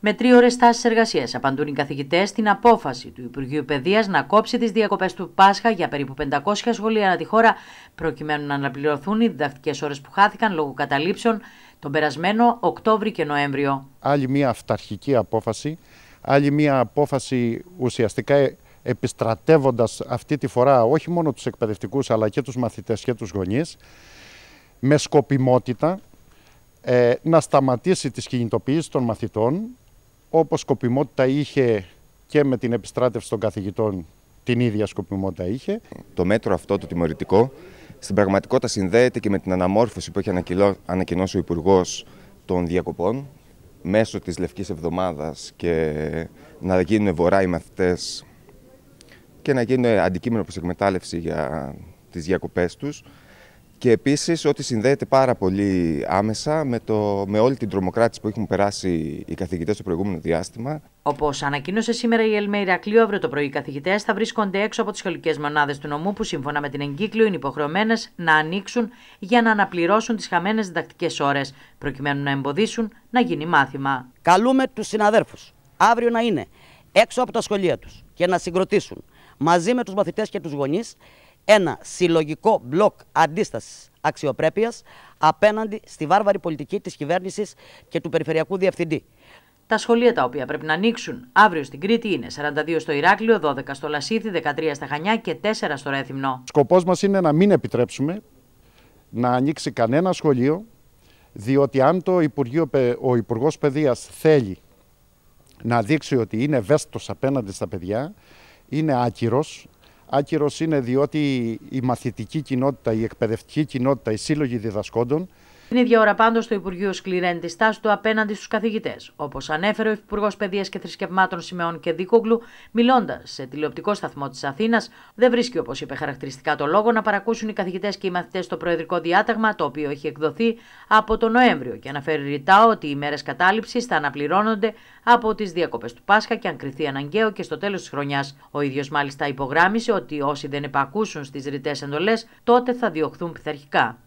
Με τρεις ώρες τάσει εργασίας απαντούν οι καθηγητές στην απόφαση του Υπουργείου Παιδείας να κόψει τις διακοπές του Πάσχα για περίπου 500 σχολεία ανά τη χώρα, προκειμένου να αναπληρωθούν οι διδακτικές ώρες που χάθηκαν λόγω καταλήψεων τον περασμένο Οκτώβριο και Νοέμβριο. Άλλη μια αυταρχική απόφαση, άλλη μια απόφαση ουσιαστικά ε, επιστρατεύοντας αυτή τη φορά όχι μόνο τους εκπαιδευτικούς, αλλά και τους μαθητές και τους γονείς με σκοπιμότητα ε, να σταματήσει τις κινητοποιήσει των μαθητών όπως σκοπιμότητα είχε και με την επιστράτευση των καθηγητών την ίδια σκοπιμότητα είχε. Το μέτρο αυτό το τιμωρητικό στην πραγματικότητα συνδέεται και με την αναμόρφωση που έχει ανακοινώσει ο Υπουργός των Διακοπών μέσω της Λευκής Εβδομάδας και να γίνουν βορρά οι μαθητές και να γίνουν αντικείμενο προς εκμετάλλευση για τις διακοπές τους και επίσης, ότι συνδέεται πάρα πολύ άμεσα με, το, με όλη την τρομοκράτηση που έχουν περάσει οι καθηγητές το προηγούμενο διάστημα. Όπως ανακοίνωσε σήμερα η Ελμέη Κλείου, αύριο το πρωί οι καθηγητές θα βρίσκονται έξω από τις σχολικές μονάδες του νομού που, σύμφωνα με την εγκύκλιο, είναι υποχρεωμένες να ανοίξουν για να αναπληρώσουν τις χαμένες διδακτικές ώρες, προκειμένου να εμποδίσουν να γίνει μάθημα. Καλούμε τους συναδέρφους αύριο να είναι έξω από τα σχολεία τους και να συγκροτήσουν μαζί με τους μαθητές και τους γονείς ένα συλλογικό μπλοκ αντίστασης αξιοπρέπειας απέναντι στη βάρβαρη πολιτική της κυβέρνησης και του Περιφερειακού Διευθυντή. Τα σχολεία τα οποία πρέπει να ανοίξουν αύριο στην Κρήτη είναι 42 στο Ηράκλειο, 12 στο Λασίθι, 13 στα Χανιά και 4 στο Ρέθυμνο. Σκοπός μας είναι να μην επιτρέψουμε να ανοίξει κανένα σχολείο, διότι αν το Υπουργείο, ο Υπουργός Παιδείας θέλει να δείξει ότι είναι ευαίσθητος απέναντι στα παιδιά, είναι άκυρος, Άκυρος είναι διότι η μαθητική κοινότητα, η εκπαιδευτική κοινότητα, οι σύλλογοι διδασκόντων την ίδια ώρα πάντως το Υπουργείο σκληραίνει τη στάση του απέναντι στους καθηγητές. Όπως ανέφερε ο Υπουργός Παιδείας και Θρησκευμάτων Σιμεών και Δίκογλου, μιλώντας σε τηλεοπτικό σταθμό της Αθήνας, δεν βρίσκει όπως είπε χαρακτηριστικά το λόγο να παρακούσουν οι καθηγητές και οι μαθητές το προεδρικό διάταγμα το οποίο έχει εκδοθεί από τον Νοέμβριο και αναφέρει ρητά ότι οι μέρες κατάληψης θα αναπληρώνονται από τις διακοπές του Πάσχα και αν κριθεί αναγκαίο και στο τέλος της χρονιάς. Ο ίδιος μάλιστα υπογράμμισε ότι όσοι δεν επακούσουν στις ρητές εντολές, τότε θα διωχθούν πειθαρχικά.